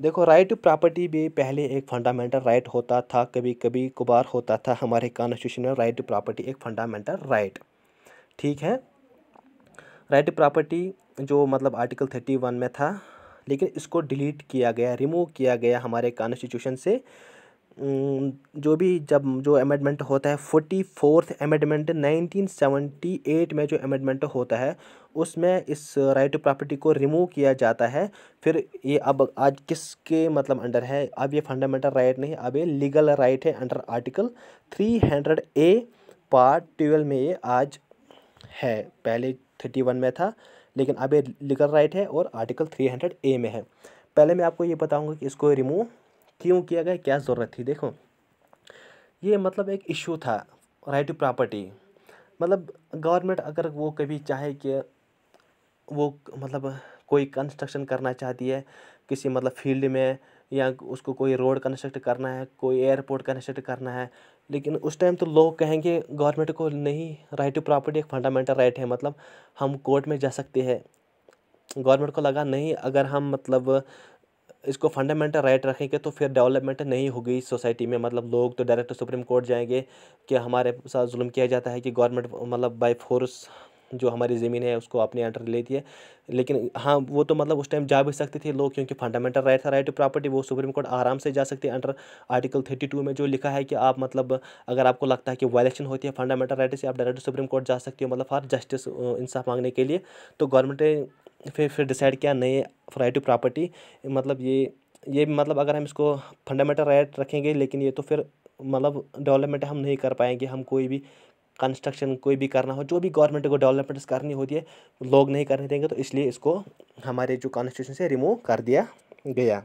देखो राइट टू प्रॉपर्टी भी पहले एक फंडामेंटल राइट होता था कभी कभी कुबार होता था हमारे कॉन्स्टिट्यूशन में राइट टू प्रॉपर्टी एक फंडामेंटल राइट ठीक है राइट टू प्रॉपर्टी जो मतलब आर्टिकल थर्टी वन में था लेकिन इसको डिलीट किया गया रिमूव किया गया हमारे कॉन्स्टिट्यूशन से जो भी जब जो अमेंडमेंट होता है forty fourth amendment nineteen seventy eight में जो अमेंडमेंट होता है उसमें इस राइट टू प्रॉपर्टी को रिमूव किया जाता है फिर ये अब आज किसके मतलब अंडर है अब ये फंडामेंटल राइट नहीं अब ये लीगल राइट है under article three hundred A part twelve में ये आज है पहले थर्टी वन में था लेकिन अब ये लीगल राइट है और आर्टिकल थ्री हंड्रेड ए में है पहले मैं आपको ये बताऊँगा कि इसको रिमूव क्यों किया गया क्या ज़रूरत थी देखो ये मतलब एक इशू था राइट टू प्रॉपर्टी मतलब गवर्नमेंट अगर वो कभी चाहे कि वो मतलब कोई कंस्ट्रक्शन करना चाहती है किसी मतलब फील्ड में या उसको कोई रोड कंस्ट्रक्ट करना है कोई एयरपोर्ट कंस्ट्रक्ट करना है लेकिन उस टाइम तो लोग कहेंगे गवर्नमेंट को नहीं राइट टू प्रॉपर्टी एक फंडामेंटल राइट है मतलब हम कोर्ट में जा सकते हैं गवर्नमेंट को लगा नहीं अगर हम मतलब इसको फंडामेंटल राइट रखेंगे तो फिर डेवलपमेंट नहीं होगी सोसाइटी में मतलब लोग तो डायरेक्ट सुप्रीम कोर्ट जाएंगे कि हमारे साथ जुल्म किया जाता है कि गवर्नमेंट मतलब बाई फोर्स जो हमारी ज़मीन है उसको अपने अंडर ले दिया लेकिन हाँ वो तो मतलब उस टाइम जा भी सकते थे लोग क्योंकि फंडामेंटल राइट था राइट टू प्रॉपर्टी वो सुप्रीम कोर्ट आराम से जा सकती है अंडर आर्टिकल थर्टी टू में जो लिखा है कि आप मतलब अगर आपको लगता है कि वायलेशन होती है फंडामेंटल राइट से आप डायरेक्ट सुप्रीम कोर्ट जा सकते हो मतलब फॉर जस्टिस इंसाफ मांगने के लिए तो गवर्नमेंट ने फिर फिर डिसाइड किया नए राइट टू प्रॉपर्टी मतलब ये ये मतलब अगर हम इसको फंडामेंटल राइट रखेंगे लेकिन ये तो फिर मतलब डेवलपमेंट हम नहीं कर पाएंगे हम कोई भी कंस्ट्रक्शन कोई भी करना हो जो भी गवर्नमेंट को डेवलपमेंट्स करनी होती है लोग नहीं करने देंगे तो इसलिए इसको हमारे जो कॉन्स्टिट्यूशन से रिमूव कर दिया गया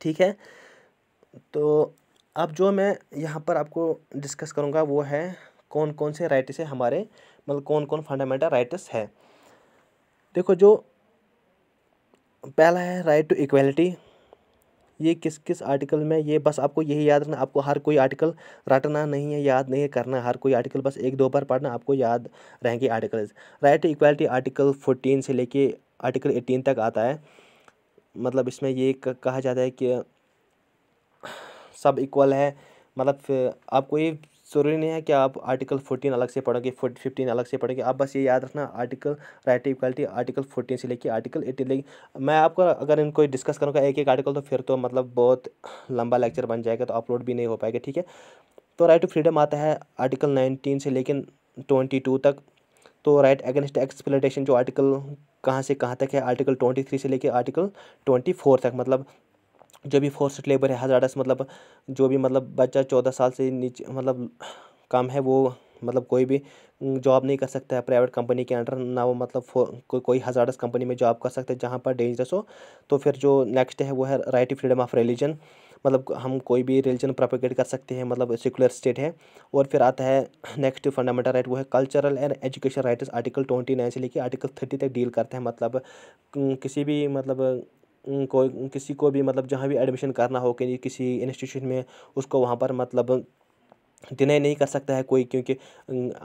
ठीक है तो अब जो मैं यहाँ पर आपको डिस्कस करूँगा वो है कौन कौन से राइट्स है हमारे मतलब कौन कौन फंडामेंटल राइट्स है देखो जो पहला है राइट टू इक्वलिटी ये किस किस आर्टिकल में ये बस आपको यही याद रखना आपको हर कोई आर्टिकल रटना नहीं है याद नहीं करना हर कोई आर्टिकल बस एक दो बार पढ़ना आपको याद रहेंगे articles right equality article fourteen से लेके आर्टिकल एटीन तक आता है मतलब इसमें ये कहा जाता है कि सब इक्वल है मतलब आपको ये ज़रूरी नहीं है कि आप आर्टिकल फोर्टीन अलग से पढ़ोगे फिफ्टीन अलग से पढ़ोगे आप बस ये याद रखना article right equality article fourteen से लेके आर्टिकल एटीन लेके मैं आपको अगर इनको डिस्कस करूँगा एक एक आर्टिकल तो फिर तो मतलब बहुत लंबा लेक्चर बन जाएगा तो अपलोड भी नहीं हो पाएगा ठीक है तो राइट टू फ्रीडम आता है आर्टिकल नाइनटीन से लेकिन ट्वेंटी टू तक तो राइट अगेंस्ट एक्सप्लेटेशन जो आर्टिकल कहाँ से कहाँ तक है आर्टिकल ट्वेंटी थ्री से लेकर आर्टिकल ट्वेंटी फोर तक मतलब जो भी फोर्स्ड लेबर है हजारस मतलब जो भी मतलब बच्चा चौदह साल से नीचे मतलब कम है वो मतलब कोई भी जॉब नहीं कर सकता है प्राइवेट कंपनी के अंडर ना वो मतलब को, कोई हजारस कंपनी में जॉब कर सकता है जहाँ पर डेंजरस हो तो फिर जो नेक्स्ट है वो है right to freedom of religion मतलब हम कोई भी रिलीजन प्रोपोगेट कर सकते हैं मतलब सेकुलर स्टेट है और फिर आता है नेक्स्ट फंडामेंटल राइट वो है cultural and education rights article twenty nine से लेकर आर्टिकल थर्टी तक डील करते हैं मतलब किसी भी मतलब कोई किसी को भी मतलब जहाँ भी एडमिशन करना हो कि किसी इंस्टीट्यूशन में उसको वहाँ पर मतलब डिनाई नहीं कर सकता है कोई क्योंकि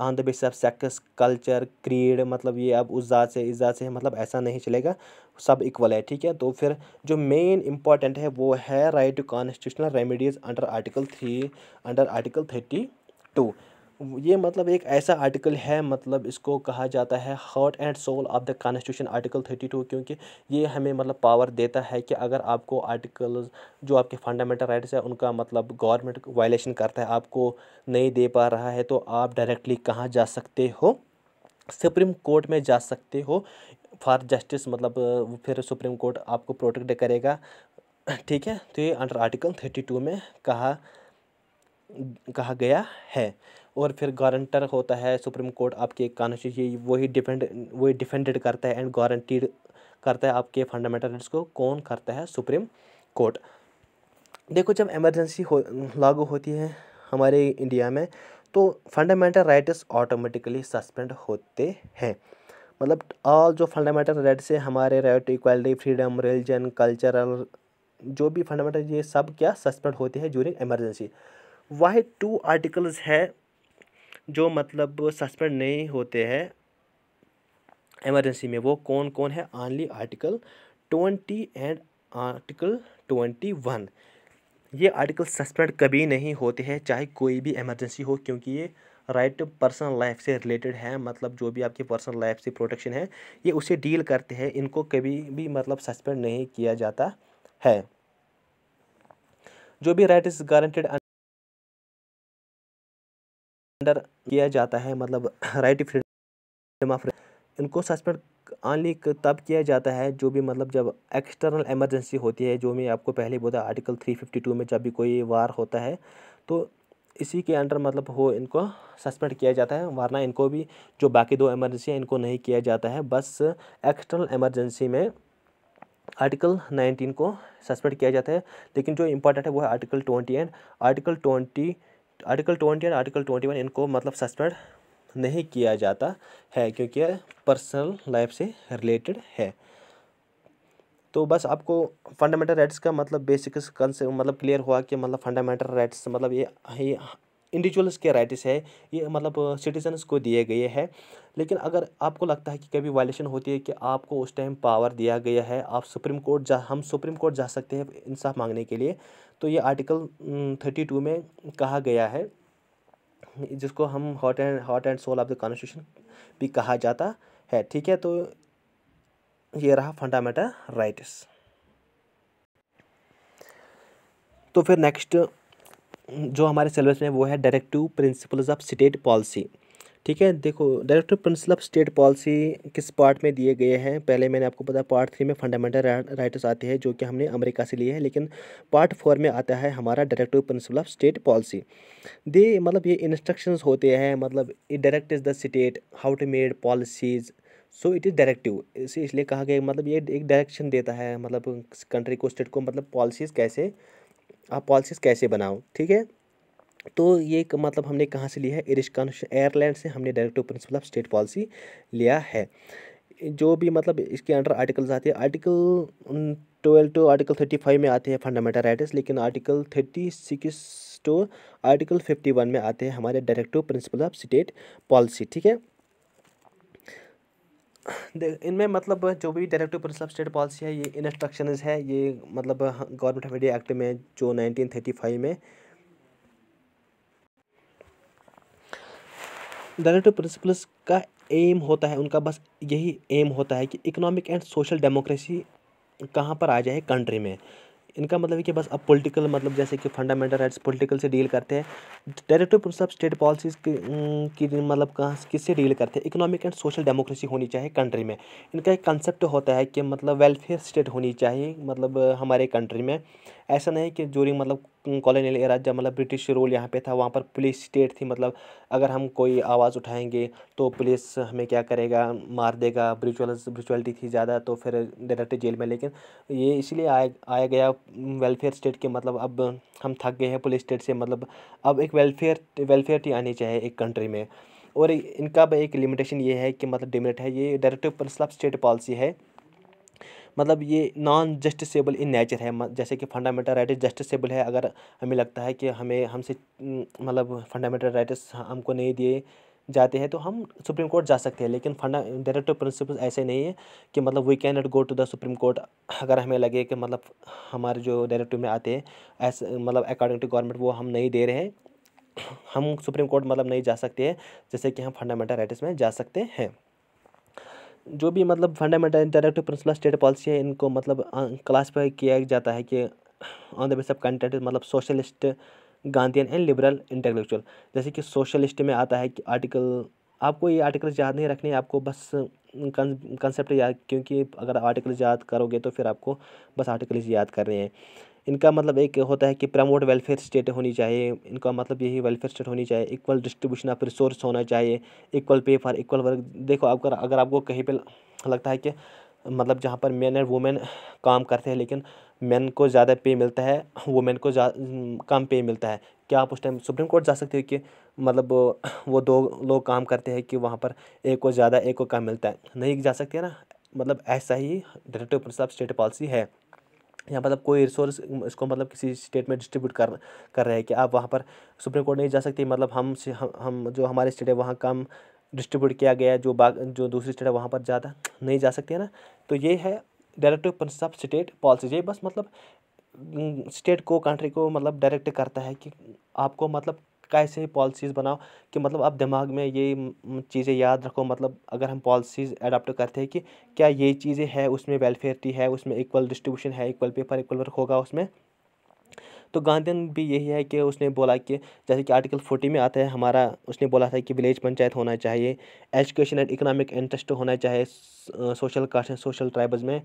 on the basis of sex culture creed मतलब ये अब उस ज़ात से इस ज़ात से मतलब ऐसा नहीं चलेगा सब इक्वल है ठीक है तो फिर जो मेन इम्पॉर्टेंट है वो है right to constitutional remedies under article three under article thirty two ये मतलब एक ऐसा आर्टिकल है मतलब इसको कहा जाता है heart and soul of the constitution article thirty two क्योंकि ये हमें मतलब पावर देता है कि अगर आपको आर्टिकल जो आपके फंडामेंटल राइट्स है उनका मतलब गवर्नमेंट वायलेशन करता है आपको नहीं दे पा रहा है तो आप डायरेक्टली कहाँ जा सकते हो सुप्रीम कोर्ट में जा सकते हो फॉर जस्टिस मतलब फिर सुप्रीम कोर्ट आपको प्रोटेक्ट करेगा ठीक है तो ये अंडर आर्टिकल थर्टी टू में कहा कहा गया है और फिर गारंटर होता है सुप्रीम कोर्ट आपके कॉन्स्टिट्यूशन वही डिफेंड वही डिफेंडेड करता है एंड गारंटीड करता है आपके फंडामेंटल राइट्स को कौन करता है सुप्रीम कोर्ट देखो जब एमरजेंसी हो लागू होती है हमारे इंडिया में तो फंडामेंटल राइट्स ऑटोमेटिकली सस्पेंड होते हैं मतलब ऑल जो फंडामेंटल राइट्स है हमारे right to equality freedom religion cultural जो भी फंडामेंटल ये सब क्या सस्पेंड होते हैं during emergency why two articles है जो मतलब सस्पेंड नहीं होते हैं एमरजेंसी में वो कौन कौन है only article twenty and article twenty one ये आर्टिकल सस्पेंड कभी नहीं होते हैं चाहे कोई भी इमरजेंसी हो क्योंकि ये राइट पर्सनल लाइफ से रिलेटेड है मतलब जो भी आपकी पर्सनल लाइफ से प्रोटेक्शन है ये उसे डील करते हैं इनको कभी भी मतलब सस्पेंड नहीं किया जाता है जो भी राइट इज़ गारंटेड अंडर किया जाता है मतलब राइट फ्रीडम ऑफ इनको सस्पेंड ऑनली तब किया जाता है जो भी मतलब जब एक्सटर्नल इमरजेंसी होती है जो मैं आपको पहले बोला आर्टिकल 352 में जब भी कोई वार होता है तो इसी के अंडर मतलब हो इनको सस्पेंड किया जाता है वरना इनको भी जो बाकी दो एमरजेंसी है इनको नहीं किया जाता है बस एक्सटर्नल एमरजेंसी में आर्टिकल 19 को सस्पेंड किया जाता है लेकिन जो इंपॉर्टेंट है वो है article 20 and article twenty article twenty and article twenty one इनको मतलब सस्पेंड नहीं किया जाता है क्योंकि पर्सनल लाइफ से रिलेटेड है तो बस आपको फंडामेंटल राइट्स का मतलब बेसिक कंसे मतलब क्लियर हुआ कि मतलब फंडामेंटल राइट्स मतलब ये ये इंडिविजुअल्स के राइट्स है ये मतलब सिटीजन्स को दिए गए हैं लेकिन अगर आपको लगता है कि कभी वायलेशन होती है कि आपको उस टाइम पावर दिया गया है आप सुप्रीम कोर्ट जा हम सुप्रीम कोर्ट जा सकते हैं इंसाफ मांगने के लिए तो ये आर्टिकल थर्टी टू में कहा गया है जिसको हम heart and heart and soul of the constitution भी कहा जाता है ठीक है तो ये रहा फंडामेंटल राइट्स तो फिर नेक्स्ट जो हमारे सिलेबस में वो है directive principles of state policy ठीक है देखो directive principle of state policy किस पार्ट में दिए गए हैं पहले मैंने आपको पता पार्ट थ्री में फंडामेंटल राइट्स आते हैं जो कि हमने अमेरिका से लिए हैं लेकिन पार्ट फोर में आता है हमारा directive principle of state policy दे मतलब ये इंस्ट्रक्शंस होते हैं मतलब it direct is the state how to made policies so it is directive इसे इसलिए कहा गया मतलब ये एक डायरेक्शन देता है मतलब कंट्री को स्टेट को मतलब पॉलिसीज़ कैसे आप पॉलिसीज़ कैसे बनाओ ठीक है तो ये मतलब हमने कहाँ से लिया है इरिश कॉन्स्टिट्यूशन एयरलैंड से हमने directive principle of state policy लिया है जो भी मतलब इसके अंडर आर्टिकल्स आते हैं article twelve to article thirty five में आते हैं फंडामेंटल राइट्स लेकिन article thirty six to article fifty one में आते हैं हमारे directive principle of state policy ठीक है इनमें मतलब जो भी directive principle of state policy है ये इंस्ट्रक्शन है ये मतलब गवर्नमेंट ऑफ इंडिया एक्ट में जो नाइनटीन थर्टी फाइव में डायरेक्टर प्रिंसिपल्स का एम होता है उनका बस यही एम होता है कि इकोनॉमिक एंड सोशल डेमोक्रेसी कहाँ पर आ जाए कंट्री में इनका मतलब है कि बस अब पॉलिटिकल मतलब जैसे कि फंडामेंटल राइट्स पॉलिटिकल से डील करते हैं डायरेक्टिव प्रिंसिपल स्टेट पॉलिसीज की, की मतलब कहाँ किससे डील करते हैं इकोनॉमिक एंड सोशल डेमोक्रेसी होनी चाहिए कंट्री में इनका एक कंसेप्ट होता है कि मतलब वेलफेयर स्टेट होनी चाहिए मतलब हमारे कंट्री में ऐसा नहीं कि जूरिंग मतलब कॉलोनियल एरा जब मतलब ब्रिटिश रूल यहाँ पे था वहाँ पर पुलिस स्टेट थी मतलब अगर हम कोई आवाज़ उठाएंगे तो पुलिस हमें क्या करेगा मार देगा ब्रिचुअल ब्रिचुअलिटी थी ज़्यादा तो फिर डायरेक्ट जेल में लेकिन ये इसलिए आया आया गया वेलफेयर स्टेट के मतलब अब हम थक गए हैं पुलिस स्टेट से मतलब अब एक वेलफेयर वेलफेयर टी आनी चाहिए एक कंट्री में और इनका एक लिमिटेशन ये है कि मतलब डिमिट है ये डायरेक्टिव प्रिंसिपल मतलब स्टेट पॉलिसी है मतलब ये नॉन जस्टिसेबल इन नेचर है जैसे कि फंडामेंटल राइट जस्टिसेबल है अगर हमें लगता है कि हमें हमसे मतलब फंडामेंटल राइट्स हमको नहीं दिए जाते हैं तो हम सुप्रीम कोर्ट जा सकते हैं लेकिन फंडा डायरेक्टिव प्रिंसिपल ऐसे नहीं है कि मतलब we can not go to the supreme court अगर हमें लगे कि मतलब हमारे जो डायरेक्टिव में आते हैं ऐसे मतलब अकॉर्डिंग टू गवर्नमेंट वो हम नहीं दे रहे हैं हम सुप्रीम कोर्ट मतलब नहीं जा सकते हैं जैसे कि हम फंडामेंटल राइट्स में जा सकते हैं जो भी मतलब fundamental interactive principle state policy है इनको मतलब क्लासीफाई किया जाता है कि on the base of content मतलब socialist Gandhian and liberal intellectual जैसे कि सोशलिस्ट में आता है कि आर्टिकल आपको ये आर्टिकल याद नहीं रखने आपको बस कंसेप्ट याद क्योंकि अगर आर्टिकल याद करोगे तो फिर आपको बस आर्टिकल याद करने हैं इनका मतलब एक होता है कि प्रमोट वेलफेयर स्टेट होनी चाहिए इनका मतलब यही वेलफेयर स्टेट होनी चाहिए इक्वल डिस्ट्रीब्यूशन ऑफ रिसोर्स होना चाहिए equal pay for equal work देखो आपका अगर आपको कहीं पर लगता है कि मतलब जहाँ पर मैन एंड वुमेन काम करते हैं लेकिन मैन को ज़्यादा पे मिलता है वुमेन को कम पे मिलता है क्या आप उस टाइम सुप्रीम कोर्ट जा सकते हो कि मतलब वो दो लोग काम करते हैं कि वहाँ पर एक को ज़्यादा एक को कम मिलता है नहीं जा सकते ना मतलब ऐसा ही डायरेक्टिव प्रिंसिपल स्टेट पॉलिसी है या मतलब कोई रिसोर्स इसको मतलब किसी स्टेट में डिस्ट्रीब्यूट कर कर रहे हैं कि आप वहाँ पर सुप्रीम कोर्ट नहीं जा सकती मतलब हम से हम जो हमारे स्टेट है वहाँ काम डिस्ट्रीब्यूट किया गया है जो बाग जो दूसरी स्टेट है वहाँ पर ज़्यादा नहीं जा सकती है ना तो ये है directive principle of state policy ये बस मतलब स्टेट को कंट्री को मतलब डायरेक्ट करता है कि आपको मतलब का ऐसे ही पॉलिसीज़ बनाओ कि मतलब आप दिमाग में ये चीज़ें याद रखो मतलब अगर हम पॉलिसीज़ अडाप्ट करते हैं कि क्या ये चीज़ें हैं उसमें वेलफेयरटी है उसमें इक्वल डिस्ट्रीब्यूशन है इक्वल पेपर इक्वल वर्क होगा उसमें तो गांधीन भी यही है कि उसने बोला कि जैसे कि आर्टिकल फोर्टी में आता है हमारा उसने बोला था कि विलेज पंचायत होना चाहिए एजुकेशन एंड इकोनॉमिक इंटरेस्ट होना चाहिए सोशल कास्ट सोशल ट्राइबल्स में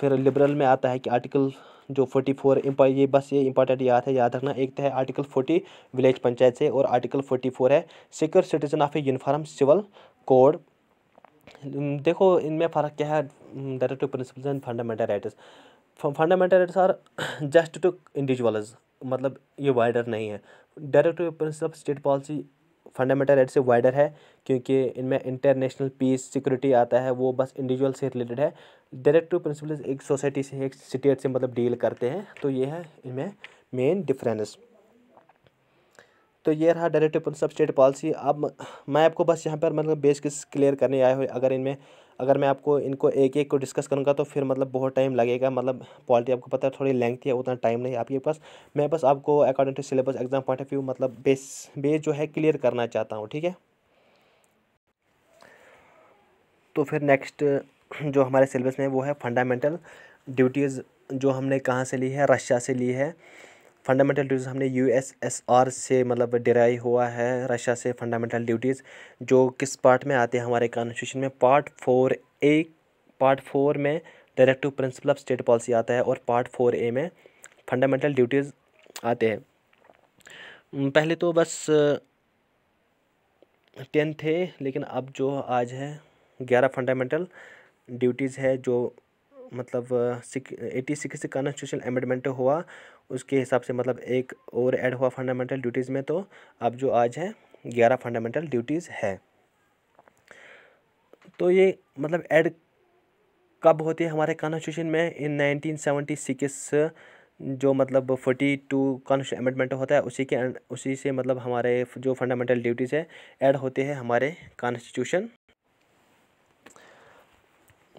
फिर लिबरल में आता है कि आर्टिकल जो फोर्टी फोर ये बस ये इंपॉर्टेंट याद है याद रखना एक तो है आर्टिकल फोर्टी विलेज पंचायत से और आर्टिकल फोर्टी फोर है secure citizen of a uniform civil code देखो इनमें फ़र्क क्या है directive principles and fundamental rights fundamental rights are just to individuals मतलब ये वाइडर नहीं है directive principle of state policy fundamental right से वाइडर है क्योंकि इनमें इंटरनेशनल पीस सिक्योरिटी आता है वो बस इंडिविजुअल से रिलेटेड है डायरेक्टिव प्रिंसिपल एक सोसाइटी से एक स्टेट से मतलब डील करते हैं तो ये है इनमें मेन डिफरेंस तो ये रहा डायरेक्टिव प्रिंसिपल स्टेट पॉलिसी अब मैं आपको बस यहाँ पर मतलब बेसिक्स क्लियर करने आया हुए अगर इनमें अगर मैं आपको इनको एक एक को डिस्कस करूँगा तो फिर मतलब बहुत टाइम लगेगा मतलब पॉलिटी आपको पता है थोड़ी लेंथ है उतना टाइम नहीं आपके पास मैं बस आपको according to syllabus exam point of view मतलब बेस बेस जो है क्लियर करना चाहता हूँ ठीक है तो फिर नेक्स्ट जो हमारे सिलेबस में वो है फंडामेंटल ड्यूटीज़ जो हमने कहाँ से ली है रशिया से ली है फंडामेंटल ड्यूटीज़ हमने यूएसएसआर से मतलब डिराई हुआ है रशिया से फंडामेंटल ड्यूटीज़ जो किस पार्ट में आते हैं हमारे कॉन्स्टिट्यूशन में part four A part four में directive principle of state policy आता है और पार्ट फोर ए में फंडामेंटल ड्यूटीज़ आते हैं पहले तो बस टेन थे लेकिन अब जो आज है ग्यारह फंडामेंटल ड्यूटीज़ है जो मतलब एटी सिक्स कॉन्स्टिट्यूशन अमेंडमेंट हुआ उसके हिसाब से मतलब एक और ऐड हुआ फंडामेंटल ड्यूटीज़ में तो अब जो आज है ग्यारह फंडामेंटल ड्यूटीज़ है तो ये मतलब ऐड कब होती है हमारे कॉन्स्टिट्यूशन में इन 1976 जो मतलब फोर्टी टू कॉन्स्टिट्यूशन अमेंडमेंट होता है उसी के उसी से मतलब हमारे जो फंडामेंटल ड्यूटीज़ है ऐड होते हैं हमारे कॉन्स्टिट्यूशन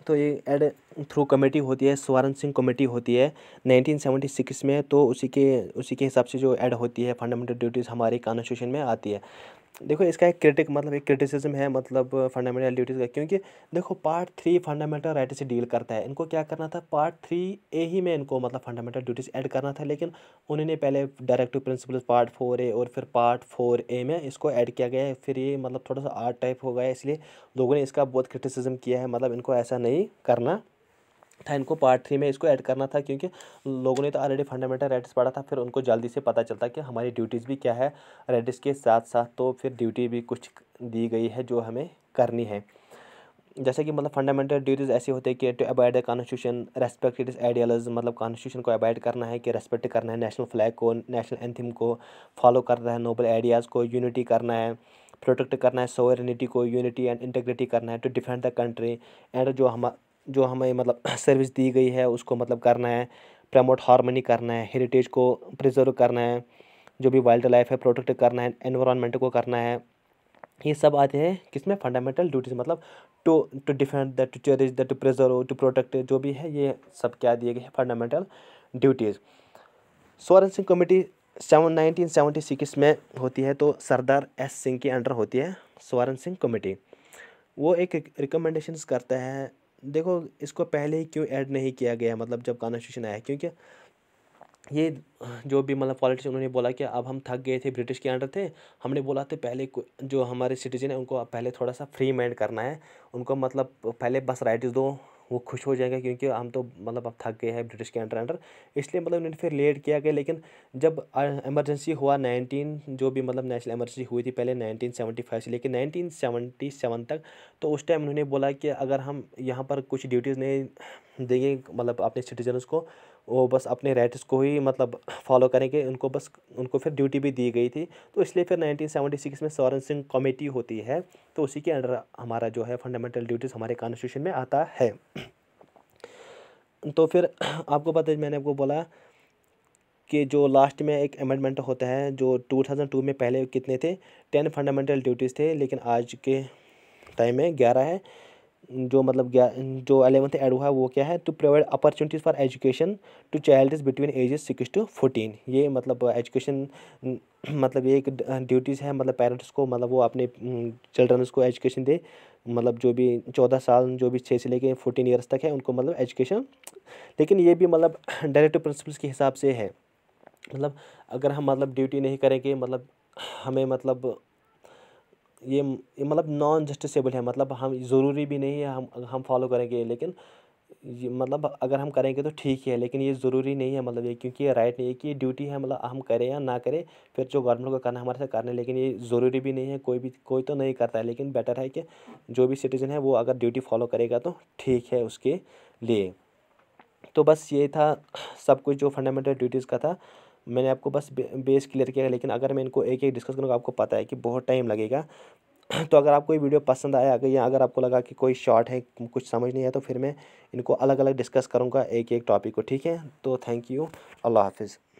तो ये एड थ्रू कमेटी होती है स्वरण सिंह कमेटी होती है 1976 में तो उसी के उसी के हिसाब से जो ऐड होती है फंडामेंटल ड्यूटीज़ हमारे कॉन्स्टिट्यूशन में आती है देखो इसका एक क्रिटिक मतलब एक क्रिटिसिज्म है मतलब फंडामेंटल ड्यूटीज़ का क्योंकि देखो पार्ट थ्री फंडामेंटल राइट से डील करता है इनको क्या करना था पार्ट थ्री ए ही में इनको मतलब फंडामेंटल ड्यूटीज़ ऐड करना था लेकिन उन्होंने पहले directive principle part four A और फिर पार्ट फोर ए में इसको ऐड किया गया है फिर ये मतलब थोड़ा सा आर्ट टाइप हो गया इसलिए लोगों ने इसका बहुत क्रिटिसिज्म किया है मतलब इनको ऐसा नहीं करना था इनको पार्ट थ्री में इसको ऐड करना था क्योंकि लोगों ने तो ऑलरेडी फंडामेंटल राइट्स पढ़ा था फिर उनको जल्दी से पता चलता कि हमारी ड्यूटीज़ भी क्या है राइट्स के साथ साथ तो फिर ड्यूटी भी कुछ दी गई है जो हमें करनी है जैसे कि मतलब फंडामेंटल ड्यूटीज़ ऐसी होती है कि to abide the constitution respect it is मतलब कॉन्स्टिट्यूशन को अबाइड करना है कि रेस्पेक्ट करना है नेशनल फ्लैग को नेशनल एंथम को फॉलो करना है नोबल आइडियाज़ को यूनिटी करना है प्रोटेक्ट करना है सोवरनिटी को यूनिटी एंड इंटेग्रिटी करना है to defend the country and जो हम जो हमें मतलब सर्विस दी गई है उसको मतलब करना है प्रमोट हारमोनी करना है हेरिटेज को प्रिजर्व करना है जो भी वाइल्ड लाइफ है प्रोटेक्ट करना है एनवायरनमेंट को करना है ये सब आते हैं किसमें फंडामेंटल ड्यूटीज़ मतलब to to defend that to cherish that to preserve to protect जो भी है ये सब क्या दिए गए हैं fundamental duties Swaran Singh committee seven nineteen seventy six में होती है तो सरदार एस सिंह के अंडर होती है सोरेन सिंह कमेटी वो एक रिकमेंडेशंस करता है देखो इसको पहले ही क्यों ऐड नहीं किया गया मतलब जब कॉन्स्टिट्यूशन आया क्योंकि ये जो भी मतलब पॉलिटिक्स उन्होंने बोला कि अब हम थक गए थे ब्रिटिश के अंडर थे हमने बोला थे तो पहले जो हमारे सिटीजन है उनको पहले थोड़ा सा फ्री माइंड करना है उनको मतलब पहले बस राइट्स दो वो खुश हो जाएगा क्योंकि हम तो मतलब अब थक गए हैं ब्रिटिश के अंडर अंडर इसलिए मतलब उन्होंने फिर लेट किया गया लेकिन जब एमरजेंसी हुआ नाइनटीन जो भी मतलब नेशनल एमरजेंसी हुई थी पहले नाइनटीन सेवेंटी फाइव से लेकर नाइनटीन सेवेंटी सेवन तक तो उस टाइम उन्होंने बोला कि अगर हम यहाँ पर कुछ ड्यूटीज़ नहीं देंगे मतलब अपने सिटीजन्स को वो बस अपने राइट्स को ही मतलब फॉलो करेंगे उनको बस उनको फिर ड्यूटी भी दी गई थी तो इसलिए फिर 1976 में सौरन सिंह कमेटी होती है तो उसी के अंडर हमारा जो है फंडामेंटल ड्यूटीज़ हमारे कॉन्स्टिट्यूशन में आता है तो फिर आपको पता है मैंने आपको बोला कि जो लास्ट में एक अमेंडमेंट होता है जो टू में पहले कितने थे टेन फंडामेंटल ड्यूटीज़ थे लेकिन आज के टाइम में ग्यारह है जो मतलब जो अलेवंथ एड हुआ है वो क्या है to provide opportunities for education to child between ages six to fourteen ये मतलब एजुकेशन uh, mm, मतलब ये एक ड्यूटीज़ uh, है मतलब पेरेंट्स को मतलब वो अपने चिल्ड्रंस mm, को एजुकेशन दे मतलब जो भी चौदह साल जो भी छः से लेके फोर्टीन ईयर्स तक है उनको मतलब एजुकेशन लेकिन ये भी मतलब डायरेक्टिव प्रिंसिपल्स के हिसाब से है मतलब अगर हम मतलब ड्यूटी नहीं करेंगे मतलब हमें मतलब ये ये मतलब नॉन जस्टिसेबल है मतलब हम ज़रूरी भी नहीं है हम हम फॉलो करेंगे लेकिन ये मतलब अगर हम करेंगे तो ठीक है लेकिन ये ज़रूरी नहीं है मतलब ये क्योंकि ये राइट नहीं है कि ये ड्यूटी है मतलब हम करें या ना करें फिर जो गवर्नमेंट को करना हमारे साथ करना है लेकिन ये ज़रूरी भी नहीं है कोई भी कोई तो नहीं करता है लेकिन बेटर है कि जो भी सिटीज़न है वो अगर ड्यूटी फॉलो करेगा तो ठीक है उसके लिए तो बस ये था सब कुछ जो फंडामेंटल ड्यूटीज़ का था मैंने आपको बस बेस क्लियर किया है लेकिन अगर मैं इनको एक एक डिस्कस करूँगा आपको पता है कि बहुत टाइम लगेगा तो अगर आपको ये वीडियो पसंद आया अगर या अगर आपको लगा कि कोई शॉर्ट है कुछ समझ नहीं आया तो फिर मैं इनको अलग अलग डिस्कस करूँगा एक एक टॉपिक को ठीक है तो थैंक यू अल्लाह हाफिज़